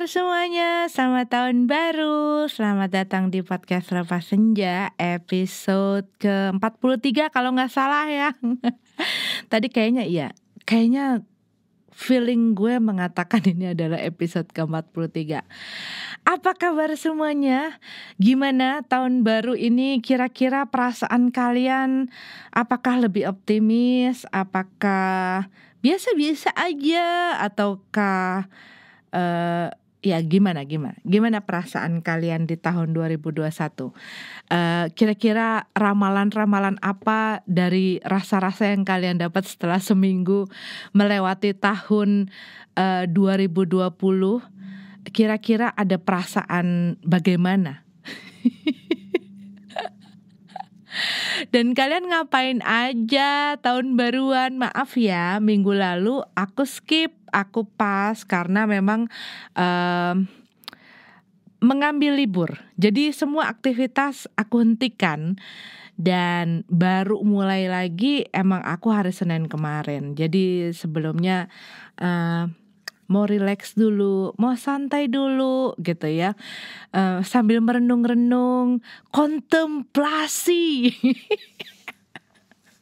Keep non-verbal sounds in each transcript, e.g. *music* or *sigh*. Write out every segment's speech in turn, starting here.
kabar semuanya? Selamat tahun baru. Selamat datang di podcast Rafa Senja episode ke-43 kalau nggak salah ya. *laughs* Tadi kayaknya iya, kayaknya feeling gue mengatakan ini adalah episode ke-43. Apa kabar semuanya? Gimana tahun baru ini kira-kira perasaan kalian apakah lebih optimis, apakah biasa-biasa aja ataukah uh, ya gimana gimana gimana perasaan kalian di tahun 2021 kira eh, kira-kira ramalan-ramalan apa dari rasa-rasa yang kalian dapat setelah seminggu melewati tahun eh, uh, 2020 kira-kira ada perasaan bagaimana *laughs* Dan kalian ngapain aja tahun baruan? Maaf ya, minggu lalu aku skip, aku pas karena memang um, mengambil libur. Jadi semua aktivitas aku hentikan dan baru mulai lagi emang aku hari Senin kemarin. Jadi sebelumnya uh, mau relax dulu, mau santai dulu gitu ya. Uh, sambil merenung-renung, kontemplasi.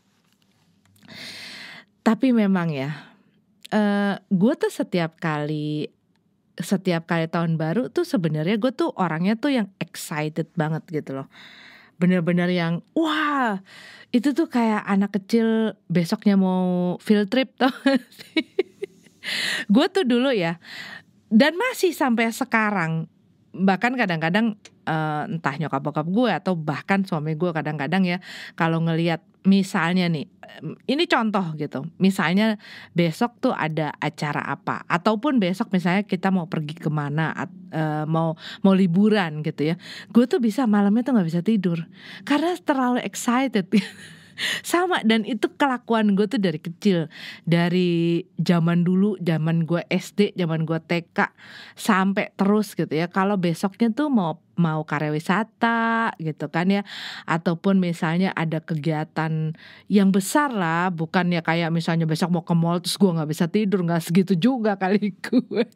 *laughs* Tapi memang ya, uh, eh, gue tuh setiap kali setiap kali tahun baru tuh sebenarnya gue tuh orangnya tuh yang excited banget gitu loh bener-bener yang wah itu tuh kayak anak kecil besoknya mau field trip *laughs* tau *laughs* gue tuh dulu ya dan masih sampai sekarang bahkan kadang-kadang uh, entah nyokap bokap gue atau bahkan suami gue kadang-kadang ya kalau ngelihat misalnya nih ini contoh gitu misalnya besok tuh ada acara apa ataupun besok misalnya kita mau pergi kemana uh, mau mau liburan gitu ya gue tuh bisa malamnya tuh nggak bisa tidur karena terlalu excited gitu. *laughs* sama dan itu kelakuan gue tuh dari kecil dari zaman dulu zaman gue SD zaman gue TK sampai terus gitu ya kalau besoknya tuh mau mau karya wisata gitu kan ya ataupun misalnya ada kegiatan yang besar lah bukan ya kayak misalnya besok mau ke mall terus gue nggak bisa tidur nggak segitu juga kali *laughs* gue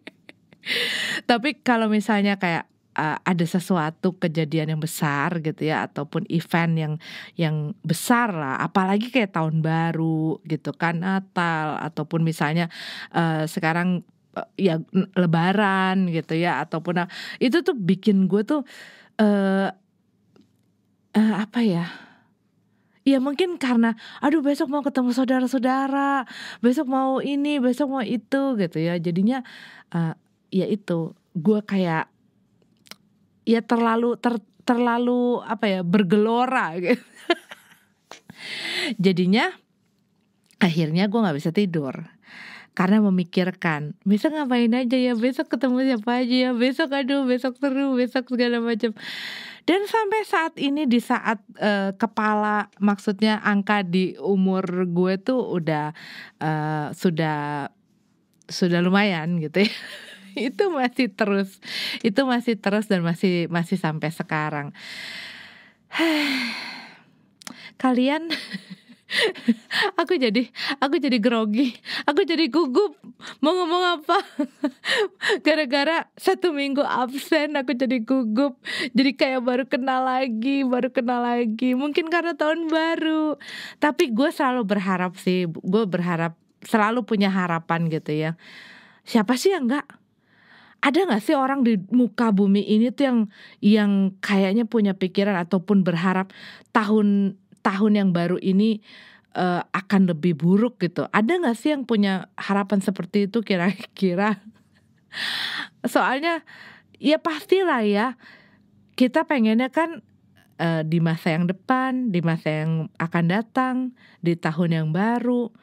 tapi kalau misalnya kayak uh, ada sesuatu kejadian yang besar gitu ya ataupun event yang yang besar lah apalagi kayak tahun baru gitu kan Natal ataupun misalnya uh, sekarang uh, ya lebaran gitu ya ataupun uh, itu tuh bikin gue tuh uh, uh, apa ya Ya mungkin karena aduh besok mau ketemu saudara-saudara, besok mau ini, besok mau itu gitu ya. Jadinya uh, ya itu gue kayak ya terlalu ter, terlalu apa ya bergelora *laughs* gitu. jadinya akhirnya gue nggak bisa tidur karena memikirkan besok ngapain aja ya besok ketemu siapa aja ya besok aduh besok seru besok segala macam dan sampai saat ini di saat uh, kepala maksudnya angka di umur gue tuh udah uh, sudah sudah lumayan gitu ya *laughs* *laughs* itu masih terus itu masih terus dan masih masih sampai sekarang *sighs* kalian *laughs* aku jadi aku jadi grogi aku jadi gugup mau ngomong apa *laughs* gara-gara satu minggu absen aku jadi gugup jadi kayak baru kenal lagi baru kenal lagi mungkin karena tahun baru tapi gue selalu berharap sih gue berharap selalu punya harapan gitu ya siapa sih yang nggak ada nggak sih orang di muka bumi ini tuh yang yang kayaknya punya pikiran ataupun berharap tahun tahun yang baru ini uh, akan lebih buruk gitu. Ada nggak sih yang punya harapan seperti itu kira-kira? *laughs* Soalnya ya pastilah ya kita pengennya kan uh, di masa yang depan, di masa yang akan datang, di tahun yang baru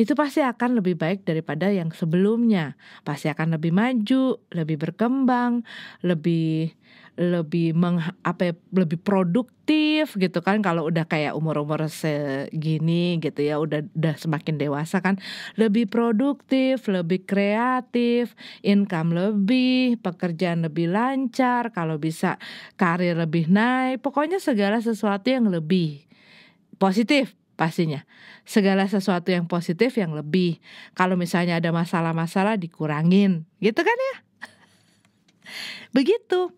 itu pasti akan lebih baik daripada yang sebelumnya. Pasti akan lebih maju, lebih berkembang, lebih lebih meng, apa ya, lebih produktif gitu kan kalau udah kayak umur-umur segini gitu ya udah udah semakin dewasa kan lebih produktif, lebih kreatif, income lebih, pekerjaan lebih lancar, kalau bisa karir lebih naik, pokoknya segala sesuatu yang lebih positif pastinya. Segala sesuatu yang positif yang lebih. Kalau misalnya ada masalah-masalah dikurangin, gitu kan ya? *laughs* Begitu.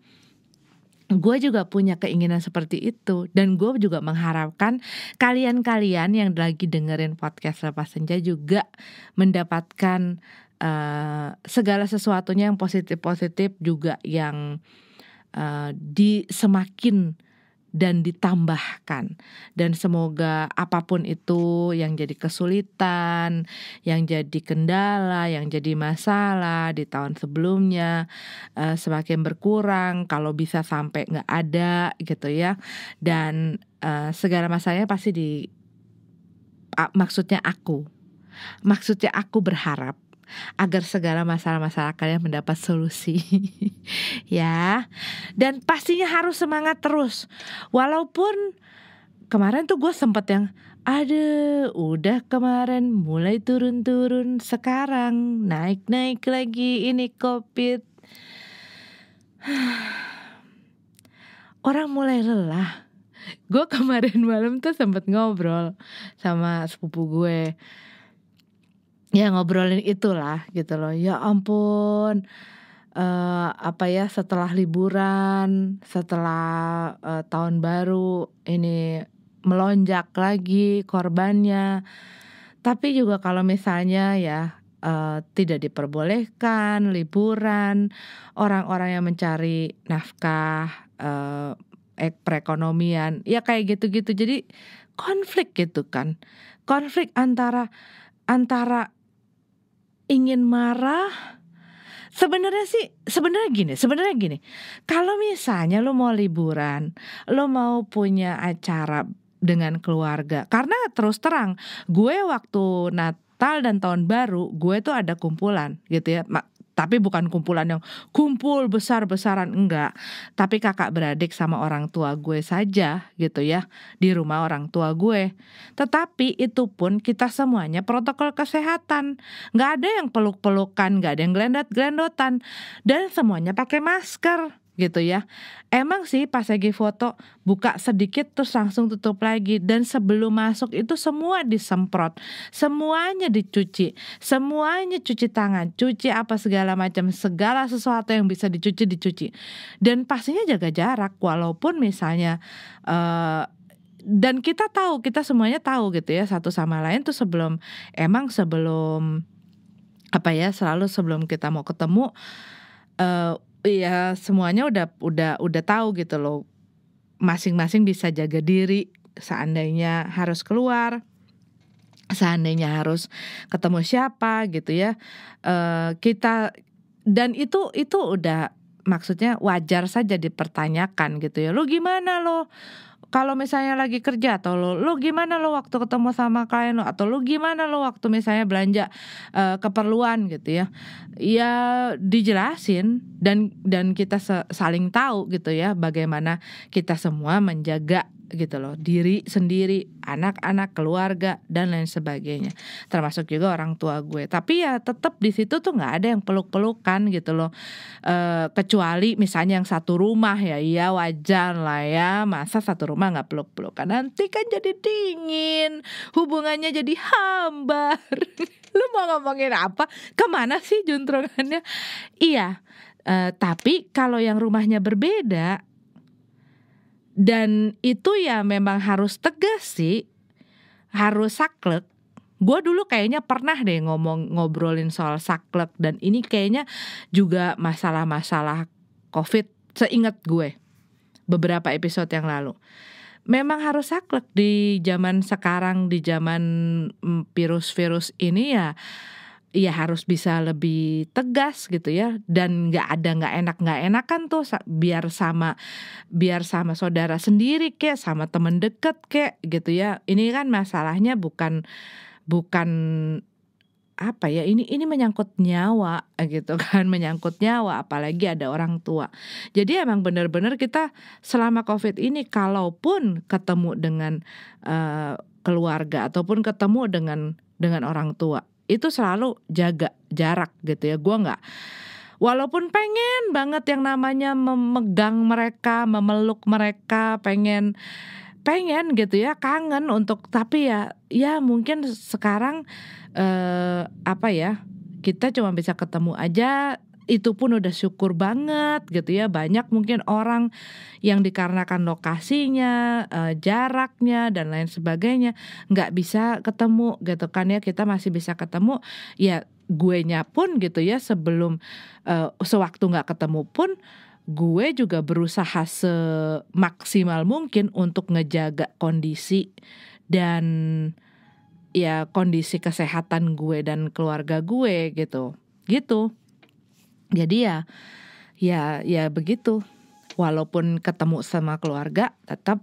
Gue juga punya keinginan seperti itu dan gue juga mengharapkan kalian-kalian yang lagi dengerin podcast lepas senja juga mendapatkan uh, segala sesuatunya yang positif-positif juga yang uh, di semakin dan ditambahkan. Dan semoga apapun itu yang jadi kesulitan, yang jadi kendala, yang jadi masalah di tahun sebelumnya uh, semakin berkurang kalau bisa sampai nggak ada gitu ya. Dan uh, segala masalahnya pasti di uh, maksudnya aku. Maksudnya aku berharap agar segala masalah-masalah kalian mendapat solusi *laughs* ya dan pastinya harus semangat terus walaupun kemarin tuh gue sempet yang ada udah kemarin mulai turun-turun sekarang naik-naik lagi ini covid *sighs* orang mulai lelah gue kemarin *laughs* malam tuh sempet ngobrol sama sepupu gue ya ngobrolin itulah gitu loh ya ampun uh, apa ya setelah liburan setelah uh, tahun baru ini melonjak lagi korbannya tapi juga kalau misalnya ya Uh, tidak diperbolehkan liburan orang-orang yang mencari nafkah uh, perekonomian ya kayak gitu-gitu jadi konflik gitu kan konflik antara antara ingin marah sebenarnya sih sebenarnya gini sebenarnya gini kalau misalnya lo mau liburan lo mau punya acara dengan keluarga karena terus terang gue waktu Natal dan tahun baru gue tuh ada kumpulan gitu ya tapi bukan kumpulan yang kumpul besar-besaran enggak tapi kakak beradik sama orang tua gue saja gitu ya di rumah orang tua gue tetapi itu pun kita semuanya protokol kesehatan nggak ada yang peluk-pelukan nggak ada yang gelendot gelendotan dan semuanya pakai masker gitu ya. Emang sih pas lagi foto buka sedikit terus langsung tutup lagi dan sebelum masuk itu semua disemprot, semuanya dicuci, semuanya cuci tangan, cuci apa segala macam, segala sesuatu yang bisa dicuci dicuci. Dan pastinya jaga jarak walaupun misalnya uh, dan kita tahu, kita semuanya tahu gitu ya satu sama lain tuh sebelum emang sebelum apa ya selalu sebelum kita mau ketemu uh, Iya, semuanya udah udah udah tahu gitu loh. Masing-masing bisa jaga diri seandainya harus keluar, seandainya harus ketemu siapa gitu ya. Uh, kita dan itu itu udah maksudnya wajar saja dipertanyakan gitu ya. lo gimana lo? kalau misalnya lagi kerja atau lo lo gimana lo waktu ketemu sama klien lo atau lo gimana lo waktu misalnya belanja uh, keperluan gitu ya ya dijelasin dan dan kita saling tahu gitu ya bagaimana kita semua menjaga gitu loh diri sendiri anak-anak keluarga dan lain sebagainya termasuk juga orang tua gue tapi ya tetap di situ tuh nggak ada yang peluk-pelukan gitu loh e, kecuali misalnya yang satu rumah ya iya wajar lah ya masa satu rumah nggak peluk-pelukan nanti kan jadi dingin hubungannya jadi hambar *laughs* lu mau ngomongin apa kemana sih juntrungannya iya Uh, tapi kalau yang rumahnya berbeda, dan itu ya memang harus tegas sih harus saklek gue dulu kayaknya pernah deh ngomong ngobrolin soal saklek dan ini kayaknya juga masalah-masalah covid seingat gue beberapa episode yang lalu memang harus saklek di zaman sekarang di zaman mm, virus-virus ini ya ya harus bisa lebih tegas gitu ya dan nggak ada nggak enak nggak enakan tuh biar sama biar sama saudara sendiri ke sama temen deket ke gitu ya ini kan masalahnya bukan bukan apa ya ini ini menyangkut nyawa eh, gitu *laughs* kan menyangkut nyawa apalagi ada orang tua jadi emang benar-benar kita selama covid ini kalaupun ketemu dengan uh, keluarga ataupun ketemu dengan dengan orang tua itu selalu jaga jarak gitu ya gua nggak walaupun pengen banget yang namanya memegang mereka memeluk mereka pengen pengen gitu ya kangen untuk tapi ya ya mungkin sekarang eh, apa ya kita cuma bisa ketemu aja itu pun udah syukur banget gitu ya banyak mungkin orang yang dikarenakan lokasinya eh, jaraknya dan lain sebagainya nggak bisa ketemu gitu kan ya kita masih bisa ketemu ya gue nya pun gitu ya sebelum uh, sewaktu nggak ketemu pun gue juga berusaha semaksimal mungkin untuk ngejaga kondisi dan ya kondisi kesehatan gue dan keluarga gue gitu gitu jadi ya ya ya begitu. Walaupun ketemu sama keluarga tetap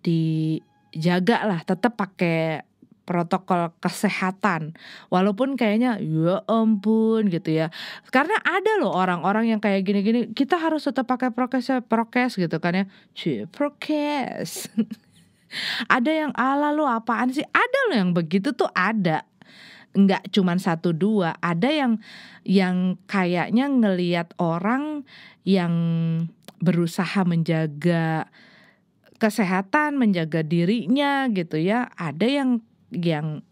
dijaga lah, tetap pakai protokol kesehatan. Walaupun kayaknya ya ampun gitu ya. Karena ada loh orang-orang yang kayak gini-gini, kita harus tetap pakai prokes ya, prokes gitu kan ya. prokes. *laughs* ada yang ala lo apaan sih? Ada loh yang begitu tuh ada nggak cuman satu dua ada yang yang kayaknya ngeliat orang yang berusaha menjaga kesehatan menjaga dirinya gitu ya ada yang yang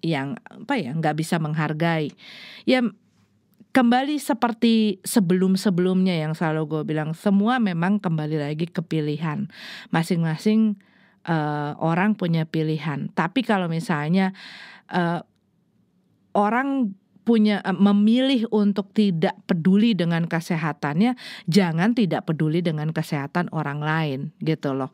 yang apa ya nggak bisa menghargai ya kembali seperti sebelum-sebelumnya yang selalu gue bilang semua memang kembali lagi ke pilihan masing-masing uh, orang punya pilihan tapi kalau misalnya uh, orang punya uh, memilih untuk tidak peduli dengan kesehatannya, jangan tidak peduli dengan kesehatan orang lain gitu loh.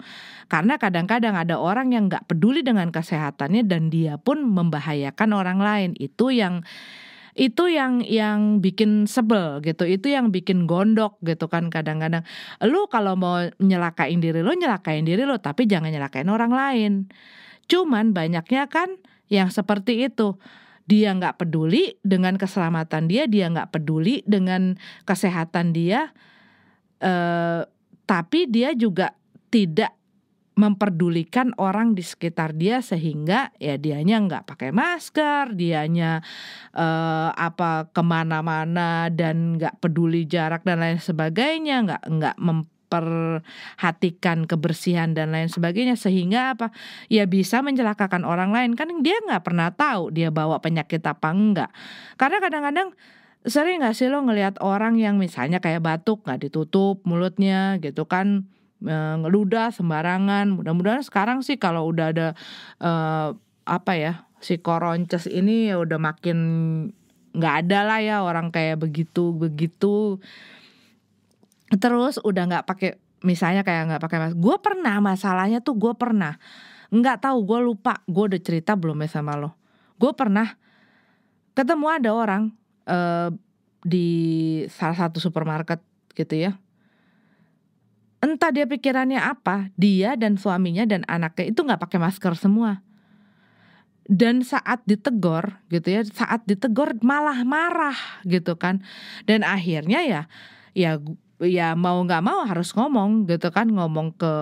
Karena kadang-kadang ada orang yang nggak peduli dengan kesehatannya dan dia pun membahayakan orang lain. Itu yang itu yang yang bikin sebel gitu itu yang bikin gondok gitu kan kadang-kadang lu kalau mau nyelakain diri lu nyelakain diri lu tapi jangan nyelakain orang lain cuman banyaknya kan yang seperti itu dia nggak peduli dengan keselamatan dia, dia nggak peduli dengan kesehatan dia, eh, tapi dia juga tidak memperdulikan orang di sekitar dia sehingga ya dianya nggak pakai masker, dianya eh, apa kemana-mana dan nggak peduli jarak dan lain sebagainya, nggak nggak mem, memperhatikan kebersihan dan lain sebagainya sehingga apa ya bisa mencelakakan orang lain kan dia nggak pernah tahu dia bawa penyakit apa enggak karena kadang-kadang sering nggak sih lo ngelihat orang yang misalnya kayak batuk nggak ditutup mulutnya gitu kan eh, ngeludah sembarangan mudah-mudahan sekarang sih kalau udah ada eh, apa ya si koronces ini ya udah makin nggak ada lah ya orang kayak begitu begitu terus udah nggak pakai misalnya kayak nggak pakai mas gue pernah masalahnya tuh gue pernah nggak tahu gue lupa gue udah cerita belum ya sama lo gue pernah ketemu ada orang uh, di salah satu supermarket gitu ya entah dia pikirannya apa dia dan suaminya dan anaknya itu nggak pakai masker semua dan saat ditegor gitu ya saat ditegor malah marah gitu kan dan akhirnya ya ya ya mau nggak mau harus ngomong gitu kan ngomong ke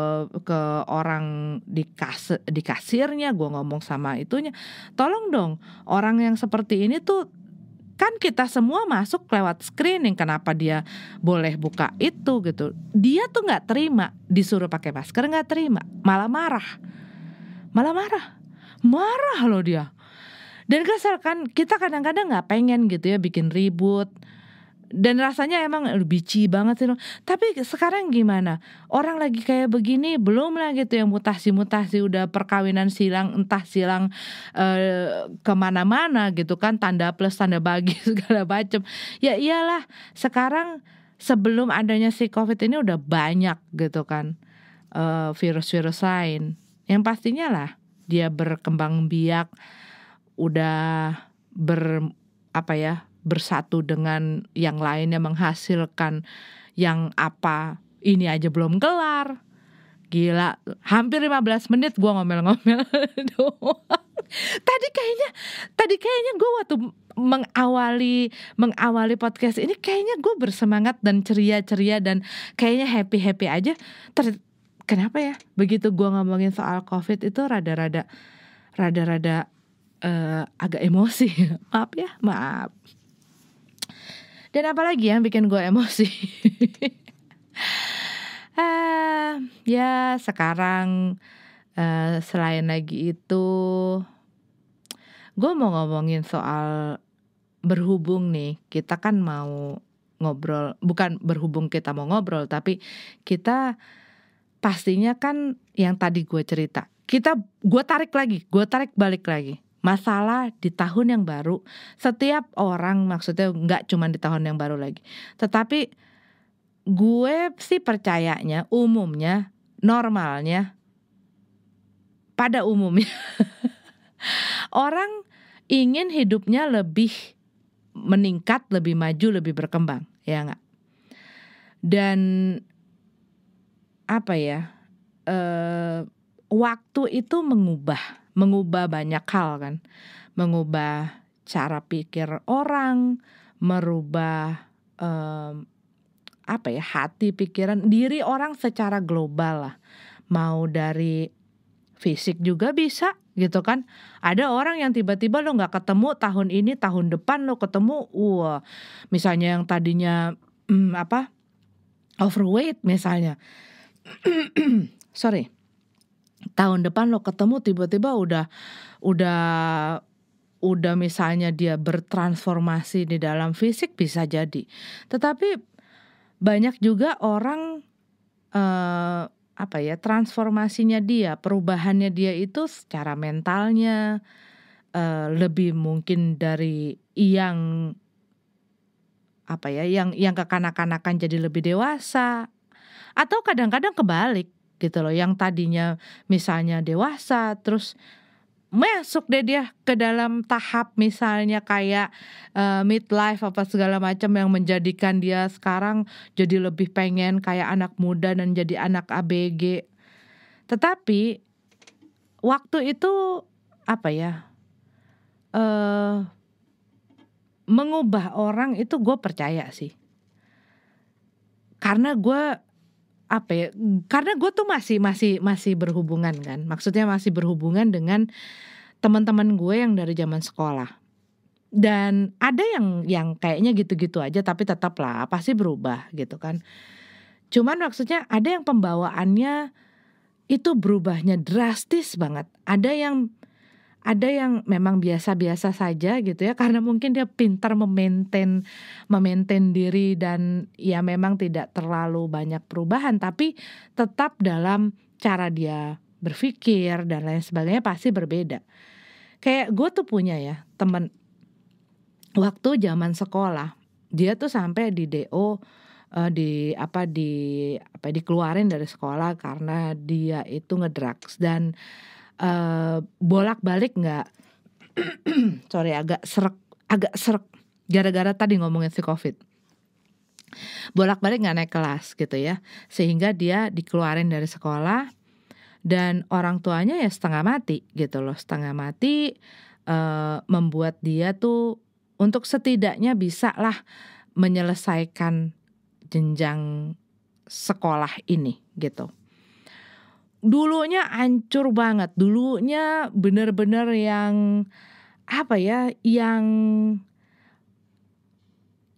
ke orang di kas di kasirnya gue ngomong sama itunya tolong dong orang yang seperti ini tuh kan kita semua masuk lewat screening kenapa dia boleh buka itu gitu dia tuh nggak terima disuruh pakai masker nggak terima malah marah malah marah marah loh dia dan kesel kan kita kadang-kadang nggak -kadang pengen gitu ya bikin ribut dan rasanya emang bici banget sih tapi sekarang gimana orang lagi kayak begini belum lah gitu yang mutasi mutasi udah perkawinan silang entah silang eh, kemana-mana gitu kan tanda plus tanda bagi *laughs* segala macem ya iyalah sekarang sebelum adanya si covid ini udah banyak gitu kan eh, virus-virus lain yang pastinya lah dia berkembang biak udah ber apa ya bersatu dengan yang lainnya menghasilkan yang apa ini aja belum kelar gila hampir 15 menit gue ngomel-ngomel *laughs* tadi kayaknya tadi kayaknya gue waktu mengawali mengawali podcast ini kayaknya gue bersemangat dan ceria-ceria dan kayaknya happy-happy aja Ter kenapa ya begitu gue ngomongin soal covid itu rada-rada rada-rada uh, agak emosi *laughs* maaf ya maaf dan apalagi yang bikin gue emosi? uh, *laughs* ya sekarang uh, selain lagi itu, gue mau ngomongin soal berhubung nih. Kita kan mau ngobrol, bukan berhubung kita mau ngobrol, tapi kita pastinya kan yang tadi gue cerita kita gue tarik lagi gue tarik balik lagi masalah di tahun yang baru. Setiap orang maksudnya nggak cuma di tahun yang baru lagi. Tetapi gue sih percayanya umumnya normalnya pada umumnya *laughs* orang ingin hidupnya lebih meningkat, lebih maju, lebih berkembang, ya nggak? Dan apa ya? Uh, waktu itu mengubah, mengubah banyak hal kan. Mengubah cara pikir orang, merubah um, apa ya, hati, pikiran, diri orang secara global lah. Mau dari fisik juga bisa gitu kan ada orang yang tiba-tiba lo nggak ketemu tahun ini tahun depan lo ketemu wah misalnya yang tadinya hmm, apa overweight misalnya *clears throat* sorry tahun depan lo ketemu tiba-tiba udah udah udah misalnya dia bertransformasi di dalam fisik bisa jadi. Tetapi banyak juga orang eh, apa ya transformasinya dia, perubahannya dia itu secara mentalnya eh, lebih mungkin dari yang apa ya yang yang kekanak-kanakan jadi lebih dewasa atau kadang-kadang kebalik gitu loh yang tadinya misalnya dewasa terus masuk deh dia ke dalam tahap misalnya kayak uh, midlife apa segala macam yang menjadikan dia sekarang jadi lebih pengen kayak anak muda dan jadi anak ABG. Tetapi waktu itu apa ya? Uh, mengubah orang itu gue percaya sih. Karena gue apa ya karena gue tuh masih masih masih berhubungan kan maksudnya masih berhubungan dengan teman-teman gue yang dari zaman sekolah dan ada yang yang kayaknya gitu-gitu aja tapi tetap lah pasti berubah gitu kan cuman maksudnya ada yang pembawaannya itu berubahnya drastis banget ada yang ada yang memang biasa-biasa saja gitu ya karena mungkin dia pintar memaintain memaintain diri dan ya memang tidak terlalu banyak perubahan tapi tetap dalam cara dia berpikir dan lain sebagainya pasti berbeda. Kayak gue tuh punya ya temen waktu zaman sekolah dia tuh sampai di DO uh, eh, di apa di apa dikeluarin dari sekolah karena dia itu ngedrugs dan Eh, bolak-balik nggak *clears throat* sorry agak serak agak serak gara-gara tadi ngomongin si covid bolak-balik nggak naik kelas gitu ya sehingga dia dikeluarin dari sekolah dan orang tuanya ya setengah mati gitu loh setengah mati uh, membuat dia tuh untuk setidaknya bisa lah menyelesaikan jenjang sekolah ini gitu dulunya hancur banget. Dulunya bener-bener yang apa ya, yang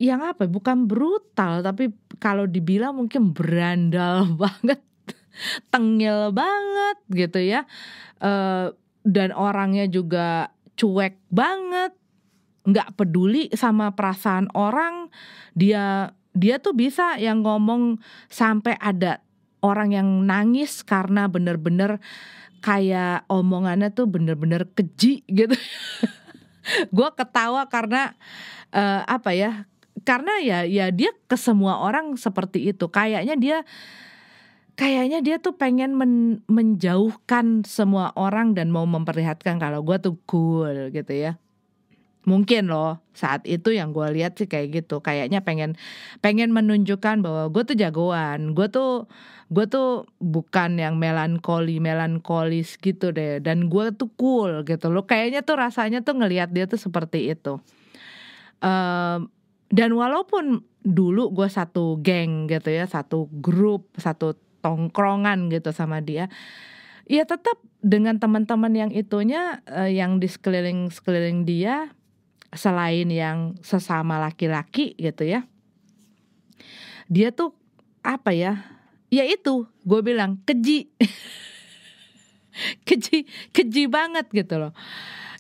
yang apa? Ya, bukan brutal, tapi kalau dibilang mungkin berandal *laughs* banget, tengil banget gitu ya. e, dan orangnya juga cuek banget, nggak peduli sama perasaan orang. Dia dia tuh bisa yang ngomong sampai ada orang yang nangis karena bener-bener kayak omongannya tuh bener-bener keji gitu. *laughs* gue ketawa karena uh, apa ya? Karena ya ya dia ke semua orang seperti itu. Kayaknya dia kayaknya dia tuh pengen men menjauhkan semua orang dan mau memperlihatkan kalau gue tuh cool gitu ya mungkin loh saat itu yang gue lihat sih kayak gitu kayaknya pengen pengen menunjukkan bahwa gue tuh jagoan gue tuh gue tuh bukan yang melankoli melankolis gitu deh dan gue tuh cool gitu loh kayaknya tuh rasanya tuh ngelihat dia tuh seperti itu uh, dan walaupun dulu gue satu geng gitu ya satu grup satu tongkrongan gitu sama dia ya tetap dengan teman-teman yang itunya uh, yang di sekeliling sekeliling dia selain yang sesama laki-laki gitu ya dia tuh apa ya ya itu gue bilang keji *laughs* keji keji banget gitu loh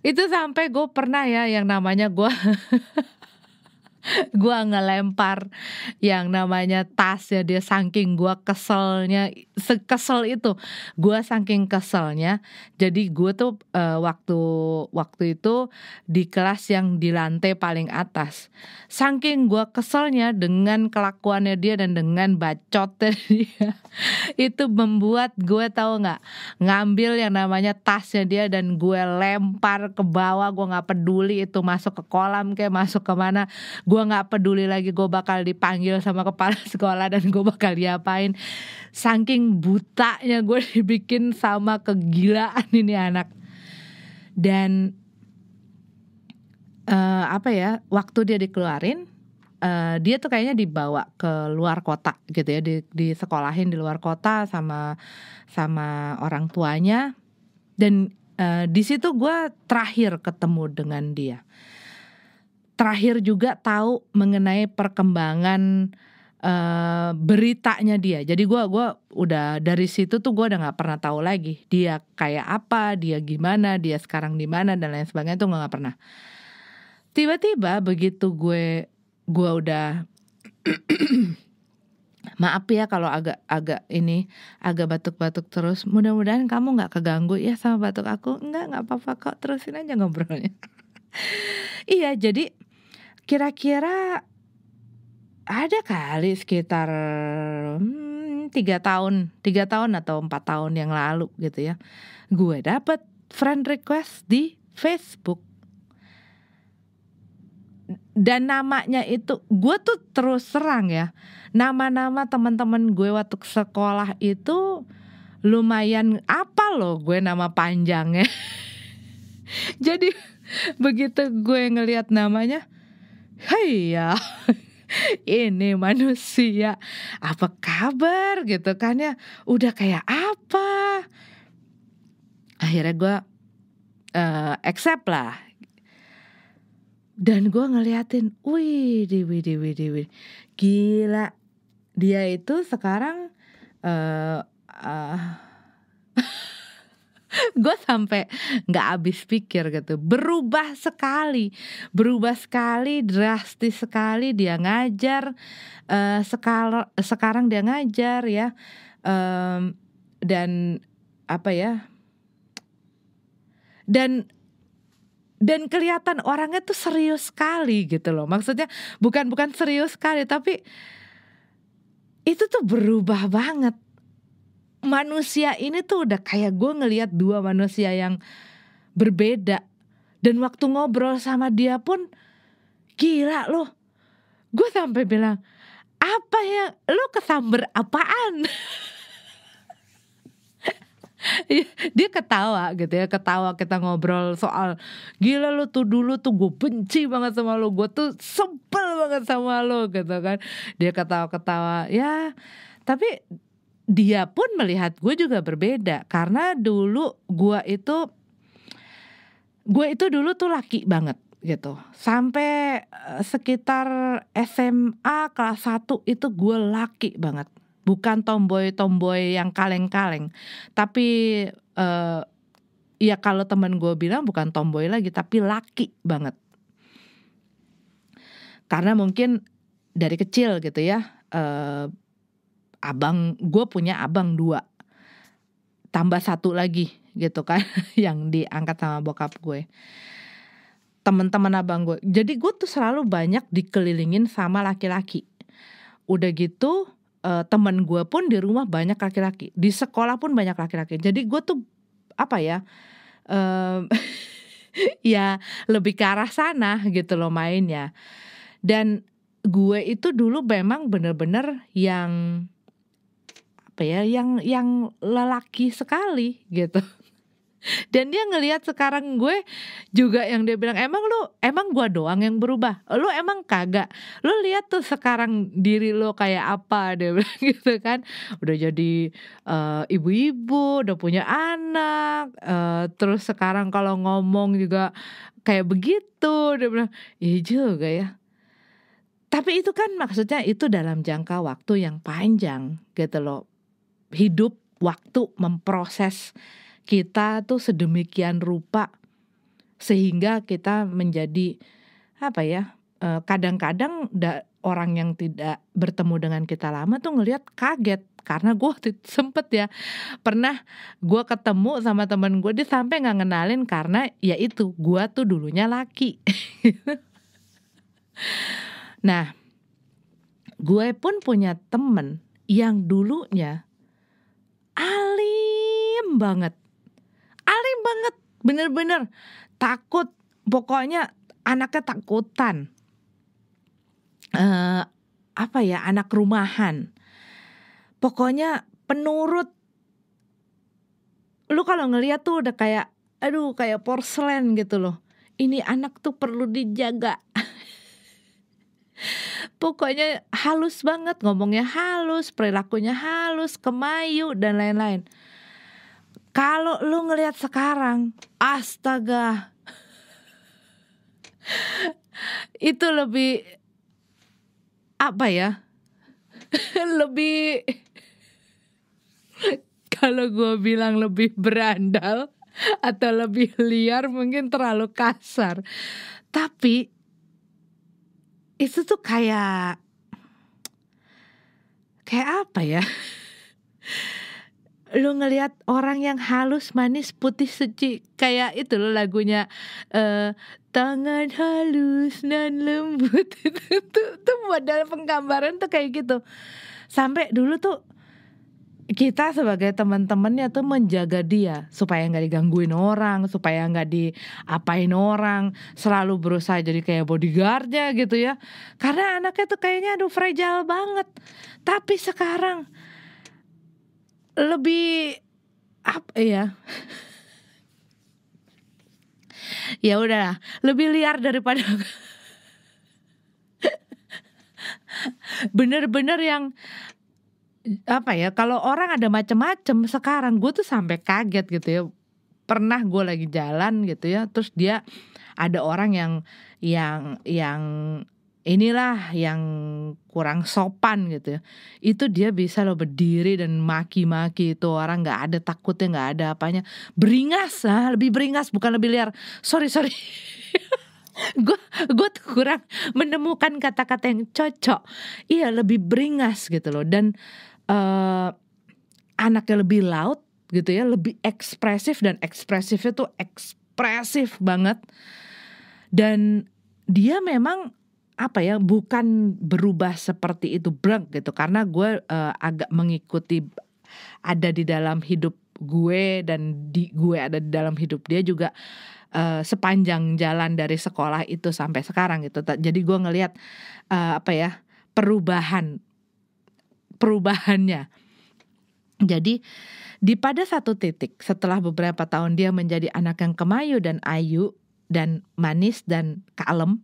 itu sampai gue pernah ya yang namanya gue *laughs* *laughs* gue ngelempar yang namanya tas ya dia saking gue keselnya sekesel itu gue saking keselnya jadi gue tuh e, waktu waktu itu di kelas yang di lantai paling atas saking gue keselnya dengan kelakuannya dia dan dengan bacotnya *laughs* dia itu membuat gue tahu nggak ngambil yang namanya tasnya dia dan gue lempar ke bawah gue nggak peduli itu masuk ke kolam kayak masuk kemana mana gue nggak peduli lagi gue bakal dipanggil sama kepala *laughs* sekolah dan gue bakal diapain saking butanya gue *laughs* dibikin sama kegilaan ini anak dan uh, apa ya waktu dia dikeluarin uh, dia tuh kayaknya dibawa ke luar kota gitu ya di, di sekolahin di luar kota sama sama orang tuanya dan uh, di situ gue terakhir ketemu dengan dia terakhir juga tahu mengenai perkembangan Uh, beritanya dia. Jadi gue gua udah dari situ tuh gue udah nggak pernah tahu lagi dia kayak apa, dia gimana, dia sekarang di mana dan lain sebagainya tuh gue nggak pernah. Tiba-tiba begitu gue gue udah *clears throat* maaf ya kalau agak agak ini agak batuk-batuk terus. Mudah-mudahan kamu nggak keganggu ya sama batuk aku. Enggak nggak apa-apa kok terusin aja ngobrolnya. *laughs* iya jadi kira-kira ada kali sekitar hmm, tiga hmm, tahun tiga tahun atau empat tahun yang lalu gitu ya gue dapet friend request di Facebook dan namanya itu gue tuh terus serang ya nama-nama teman-teman gue waktu sekolah itu lumayan apa loh gue nama panjangnya *laughs* jadi begitu gue ngelihat namanya hei ya *laughs* ini manusia apa kabar gitu kan ya udah kayak apa akhirnya gue uh, accept lah dan gue ngeliatin wih dewi dewi dewi gila dia itu sekarang uh, uh, *laughs* *laughs* gue sampai nggak habis pikir gitu berubah sekali berubah sekali drastis sekali dia ngajar uh, sekal sekarang dia ngajar ya um, dan apa ya dan dan kelihatan orangnya tuh serius sekali gitu loh maksudnya bukan bukan serius sekali tapi itu tuh berubah banget manusia ini tuh udah kayak gue ngelihat dua manusia yang berbeda dan waktu ngobrol sama dia pun gila loh gue sampai bilang apa ya lo kesamber apaan *laughs* iya, dia ketawa gitu ya ketawa kita ngobrol soal gila lo tuh dulu tuh gue benci banget sama lo gue tuh sebel banget sama lo gitu kan dia ketawa-ketawa ya tapi dia pun melihat gue juga berbeda karena dulu gue itu gue itu dulu tuh laki banget gitu sampai eh, sekitar SMA kelas 1 itu gue laki banget bukan tomboy-tomboy yang kaleng-kaleng tapi uh, ya kalau teman gue bilang bukan tomboy lagi tapi laki banget karena mungkin dari kecil gitu ya uh, abang gue punya abang dua tambah satu lagi gitu kan *laughs* yang diangkat sama bokap gue teman-teman abang gue jadi gue tuh selalu banyak dikelilingin sama laki-laki udah gitu uh, eh, teman gue pun di rumah banyak laki-laki di sekolah pun banyak laki-laki jadi gue tuh apa ya um, *laughs* ya lebih ke arah sana gitu loh mainnya dan gue itu dulu memang bener-bener yang apa ya yang yang lelaki sekali gitu *laughs* dan dia ngelihat sekarang gue juga yang dia bilang emang lu emang gue doang yang berubah lu emang kagak lu lihat tuh sekarang diri lu kayak apa *laughs* dia bilang gitu kan udah jadi ibu eh, ibu-ibu udah punya anak uh, terus sekarang kalau ngomong juga kayak begitu dia bilang iya juga ya tapi itu kan maksudnya itu dalam jangka waktu yang panjang gitu loh hidup waktu memproses kita tuh sedemikian rupa sehingga kita menjadi apa ya eh, kadang-kadang orang yang tidak bertemu dengan kita lama tuh ngelihat kaget karena gue sempet ya pernah gue ketemu sama temen gue dia sampai nggak ngenalin karena ya itu gue tuh dulunya laki *laughs* nah gue pun punya temen yang dulunya alim banget. Alim banget, bener-bener takut. Pokoknya anaknya takutan. Uh, apa ya, anak rumahan. Pokoknya penurut. Lu kalau ngeliat tuh udah kayak, aduh kayak porselen gitu loh. Ini anak tuh perlu dijaga. *laughs* Pokoknya halus banget ngomongnya halus, perilakunya halus, kemayu dan lain-lain. Kalau lu ngelihat sekarang, astaga. *laughs* itu lebih apa ya? *laughs* lebih kalau gue bilang lebih berandal atau lebih liar mungkin terlalu kasar. Tapi itu tuh kayak kayak apa ya? *laughs* lu ngelihat orang yang halus, manis, putih, suci kayak itu lo lagunya uh, tangan halus dan lembut *laughs* itu tuh, tuh dalam penggambaran tuh kayak gitu. Sampai dulu tuh kita sebagai teman-temannya tuh menjaga dia supaya nggak digangguin orang, supaya nggak diapain orang, selalu berusaha jadi kayak bodyguardnya gitu ya. Karena anaknya tuh kayaknya aduh fragile banget. Tapi sekarang lebih apa iya. *laughs* ya? ya udah, lebih liar daripada *laughs* bener-bener yang apa ya kalau orang ada macem-macem sekarang gue tuh sampai kaget gitu ya pernah gue lagi jalan gitu ya terus dia ada orang yang yang yang inilah yang kurang sopan gitu ya itu dia bisa loh berdiri dan maki-maki itu orang nggak ada takutnya nggak ada apanya beringas lah lebih beringas bukan lebih liar sorry sorry gue *laughs* gue tuh kurang menemukan kata-kata yang cocok iya lebih beringas gitu loh dan uh, anaknya lebih loud gitu ya, lebih ekspresif dan ekspresifnya tuh ekspresif banget. Dan dia memang apa ya bukan berubah seperti itu breng gitu karena gue uh, agak mengikuti ada di dalam hidup gue dan di gue ada di dalam hidup dia juga uh, sepanjang jalan dari sekolah itu sampai sekarang gitu jadi gue ngelihat uh, apa ya perubahan perubahannya. Jadi di pada satu titik setelah beberapa tahun dia menjadi anak yang kemayu dan ayu dan manis dan kalem,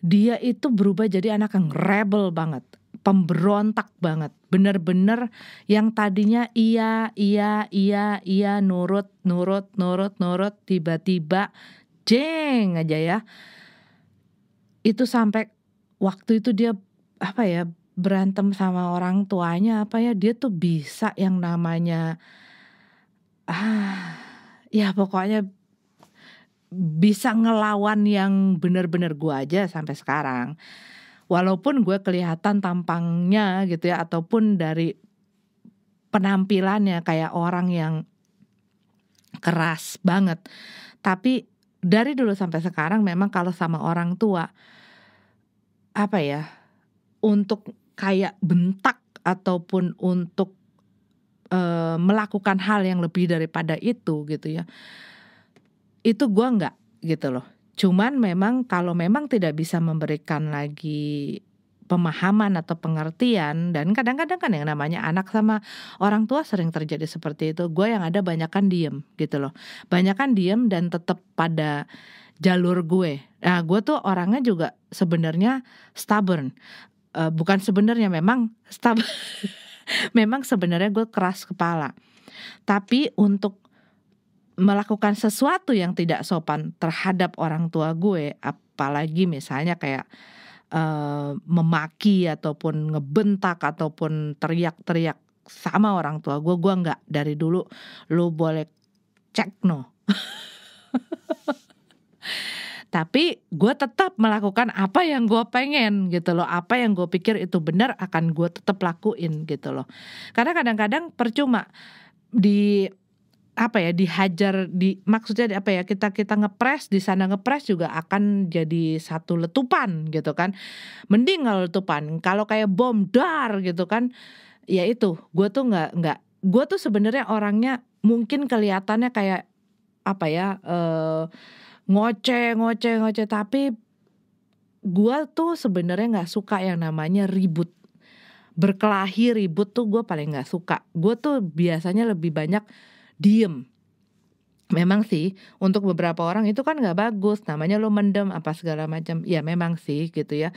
dia itu berubah jadi anak yang rebel banget, pemberontak banget, bener-bener yang tadinya iya iya iya iya nurut nurut nurut nurut tiba-tiba jeng aja ya. Itu sampai waktu itu dia apa ya berantem sama orang tuanya apa ya dia tuh bisa yang namanya ah ya pokoknya bisa ngelawan yang bener-bener gue aja sampai sekarang walaupun gue kelihatan tampangnya gitu ya ataupun dari penampilannya kayak orang yang keras banget tapi dari dulu sampai sekarang memang kalau sama orang tua apa ya untuk kayak bentak ataupun untuk e, melakukan hal yang lebih daripada itu gitu ya itu gue nggak gitu loh cuman memang kalau memang tidak bisa memberikan lagi pemahaman atau pengertian dan kadang-kadang kan yang namanya anak sama orang tua sering terjadi seperti itu gue yang ada banyakan diem gitu loh banyakan diem dan tetap pada jalur gue nah gue tuh orangnya juga sebenarnya stubborn uh, bukan sebenarnya memang stab *laughs* memang sebenarnya gue keras kepala. Tapi untuk melakukan sesuatu yang tidak sopan terhadap orang tua gue, apalagi misalnya kayak uh, memaki ataupun ngebentak ataupun teriak-teriak sama orang tua gue, gue nggak dari dulu. Lo boleh cek no. *laughs* tapi gue tetap melakukan apa yang gue pengen gitu loh apa yang gue pikir itu benar akan gue tetap lakuin gitu loh karena kadang-kadang percuma di apa ya dihajar di maksudnya di, apa ya kita kita ngepres di sana ngepres juga akan jadi satu letupan gitu kan mending kalau letupan kalau kayak bom dar gitu kan ya itu gue tuh nggak nggak gue tuh sebenarnya orangnya mungkin kelihatannya kayak apa ya eh uh, ngoceh ngoceh ngoceh tapi gue tuh sebenarnya nggak suka yang namanya ribut berkelahi ribut tuh gue paling nggak suka gue tuh biasanya lebih banyak diem memang sih untuk beberapa orang itu kan nggak bagus namanya lo mendem apa segala macam ya memang sih gitu ya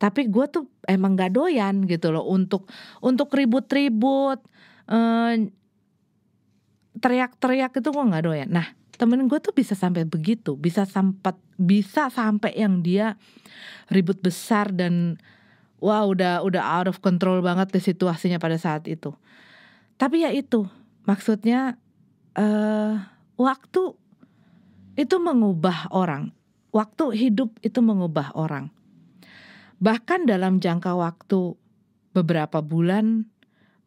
tapi gue tuh emang nggak doyan gitu loh untuk untuk ribut-ribut eh, teriak-teriak itu gue nggak doyan nah temen gue tuh bisa sampai begitu bisa sampai bisa sampai yang dia ribut besar dan wah udah udah out of control banget di situasinya pada saat itu tapi ya itu maksudnya uh, waktu itu mengubah orang waktu hidup itu mengubah orang bahkan dalam jangka waktu beberapa bulan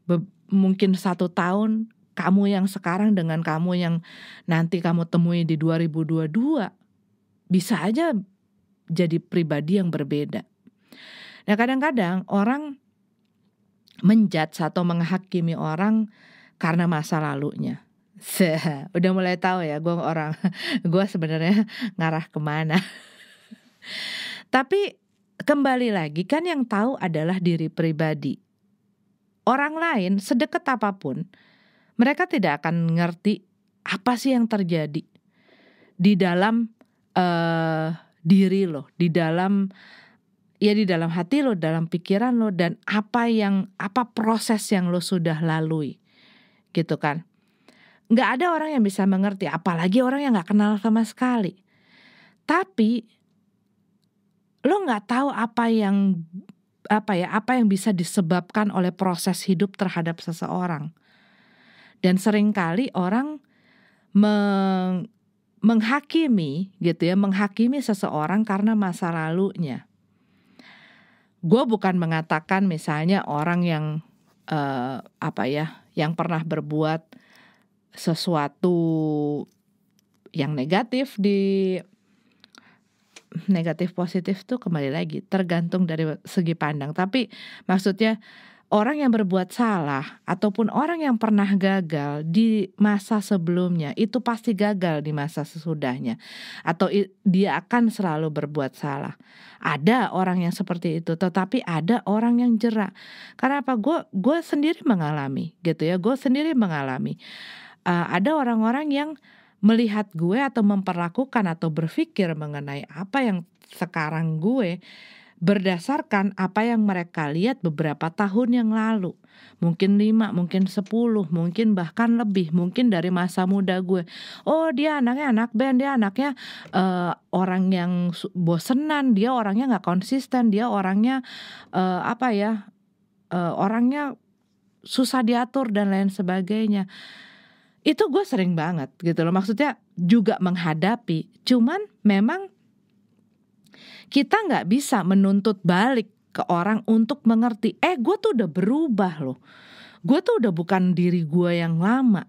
be mungkin satu tahun kamu yang sekarang dengan kamu yang nanti kamu temui di 2022 bisa aja jadi pribadi yang berbeda. Nah, kadang-kadang orang menjat atau menghakimi orang karena masa lalunya. Udah mulai tahu ya, gue orang, *laughs* gue sebenarnya ngarah kemana. *laughs* Tapi kembali lagi kan yang tahu adalah diri pribadi. Orang lain sedekat apapun, mereka tidak akan ngerti apa sih yang terjadi di dalam uh, diri lo, di dalam ya di dalam hati lo, dalam pikiran lo dan apa yang apa proses yang lo sudah lalui. Gitu kan. Nggak ada orang yang bisa mengerti, apalagi orang yang nggak kenal sama sekali. Tapi lo nggak tahu apa yang apa ya apa yang bisa disebabkan oleh proses hidup terhadap seseorang dan seringkali orang meng, menghakimi gitu ya, menghakimi seseorang karena masa lalunya. Gue bukan mengatakan misalnya orang yang uh, apa ya, yang pernah berbuat sesuatu yang negatif di negatif positif tuh kembali lagi tergantung dari segi pandang. Tapi maksudnya orang yang berbuat salah ataupun orang yang pernah gagal di masa sebelumnya itu pasti gagal di masa sesudahnya atau dia akan selalu berbuat salah. Ada orang yang seperti itu, tetapi ada orang yang jerak. Karena apa? Gue gue sendiri mengalami gitu ya. Gue sendiri mengalami uh, ada orang-orang yang melihat gue atau memperlakukan atau berpikir mengenai apa yang sekarang gue berdasarkan apa yang mereka lihat beberapa tahun yang lalu. Mungkin lima, mungkin sepuluh, mungkin bahkan lebih, mungkin dari masa muda gue. Oh dia anaknya anak band, dia anaknya uh, orang yang bosenan, dia orangnya gak konsisten, dia orangnya uh, apa ya, uh, orangnya susah diatur dan lain sebagainya. Itu gue sering banget gitu loh, maksudnya juga menghadapi. Cuman memang kita nggak bisa menuntut balik ke orang untuk mengerti, eh gue tuh udah berubah loh. Gue tuh udah bukan diri gue yang lama.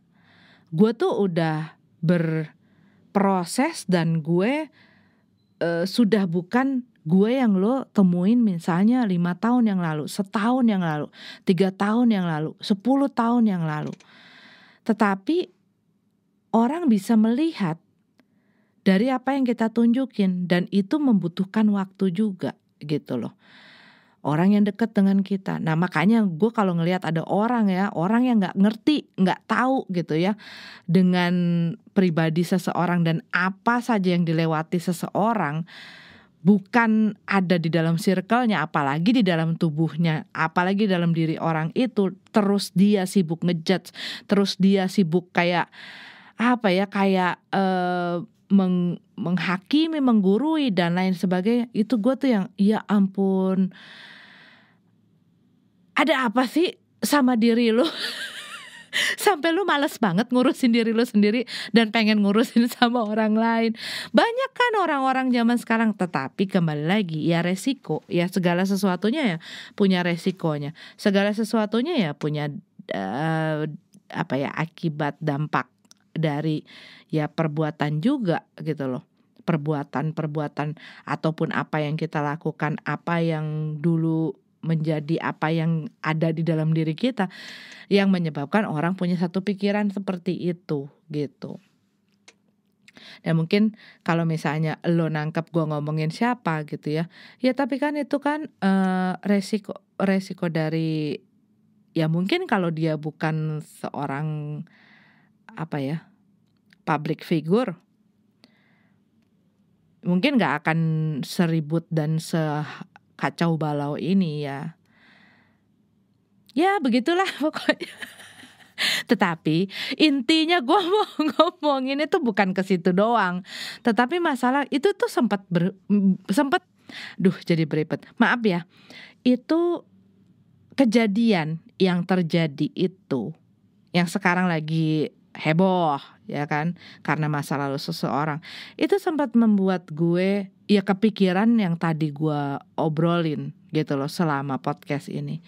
Gue tuh udah berproses dan gue uh, sudah bukan gue yang lo temuin misalnya lima tahun yang lalu, setahun yang lalu, tiga tahun yang lalu, sepuluh tahun yang lalu. Tetapi orang bisa melihat dari apa yang kita tunjukin dan itu membutuhkan waktu juga gitu loh orang yang deket dengan kita. Nah makanya gue kalau ngelihat ada orang ya orang yang nggak ngerti, nggak tahu gitu ya dengan pribadi seseorang dan apa saja yang dilewati seseorang bukan ada di dalam circle-nya apalagi di dalam tubuhnya apalagi dalam diri orang itu terus dia sibuk ngejudge terus dia sibuk kayak apa ya kayak uh, meng, menghakimi, menggurui dan lain sebagainya. Itu gue tuh yang ya ampun. Ada apa sih sama diri lu? *laughs* Sampai lu males banget ngurusin diri lu sendiri dan pengen ngurusin *laughs* sama orang lain. Banyak kan orang-orang zaman sekarang tetapi kembali lagi ya resiko, ya segala sesuatunya ya punya resikonya. Segala sesuatunya ya punya uh, apa ya akibat dampak dari ya perbuatan juga gitu loh perbuatan-perbuatan ataupun apa yang kita lakukan apa yang dulu menjadi apa yang ada di dalam diri kita yang menyebabkan orang punya satu pikiran seperti itu gitu dan mungkin kalau misalnya lo nangkep gue ngomongin siapa gitu ya ya tapi kan itu kan uh, resiko resiko dari ya mungkin kalau dia bukan seorang apa ya public figure mungkin nggak akan seribut dan sekacau balau ini ya ya begitulah *laughs* pokoknya tetapi intinya gue *laughs* mau ngomongin itu bukan ke situ doang tetapi masalah itu tuh sempat ber, sempat duh jadi berlipat maaf ya itu kejadian yang terjadi itu yang sekarang lagi heboh ya kan karena masa lalu seseorang itu sempat membuat gue ya kepikiran yang tadi gue obrolin gitu loh selama podcast ini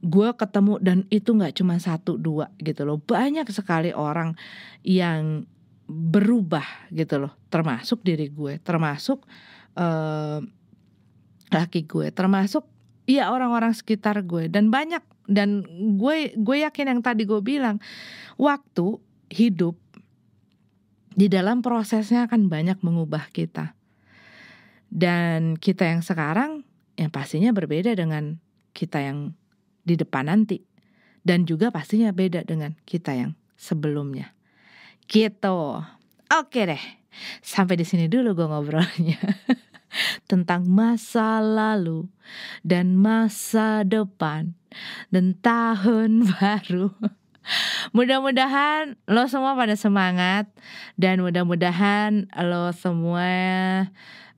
gue ketemu dan itu nggak cuma satu dua gitu loh banyak sekali orang yang berubah gitu loh termasuk diri gue termasuk eh, laki gue termasuk ya orang-orang sekitar gue dan banyak dan gue gue yakin yang tadi gue bilang waktu hidup di dalam prosesnya akan banyak mengubah kita dan kita yang sekarang yang pastinya berbeda dengan kita yang di depan nanti dan juga pastinya beda dengan kita yang sebelumnya gitu oke deh sampai di sini dulu gue ngobrolnya *laughs* tentang masa lalu dan masa depan dan tahun *laughs* baru. Mudah-mudahan lo semua pada semangat dan mudah-mudahan lo semua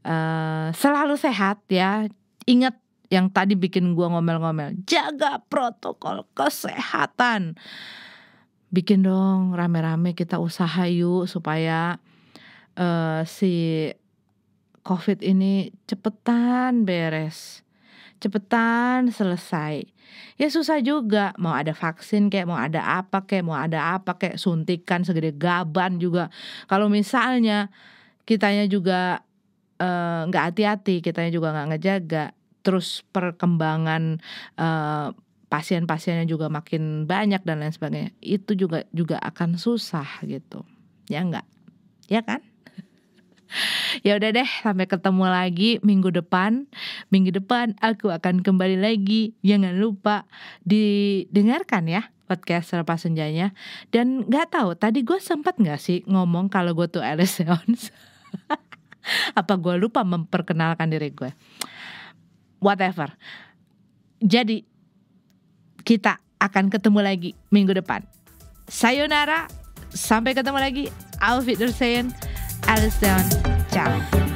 uh, selalu sehat ya. Ingat yang tadi bikin gua ngomel-ngomel. Jaga protokol kesehatan. Bikin dong rame-rame kita usaha yuk supaya uh, si COVID ini cepetan beres. Cepetan selesai ya susah juga mau ada vaksin kayak mau ada apa kayak mau ada apa kayak suntikan segede gaban juga kalau misalnya kitanya juga eh, nggak hati-hati kitanya juga nggak ngejaga terus perkembangan eh, pasien-pasiennya juga makin banyak dan lain sebagainya itu juga juga akan susah gitu ya enggak ya kan ya udah deh sampai ketemu lagi minggu depan minggu depan aku akan kembali lagi jangan lupa didengarkan ya podcast selepas senjanya dan nggak tahu tadi gue sempat nggak sih ngomong kalau gue tuh Alice Jones *laughs* apa gue lupa memperkenalkan diri gue whatever jadi kita akan ketemu lagi minggu depan sayonara sampai ketemu lagi Alvin Wiedersehen Alice Jones 价。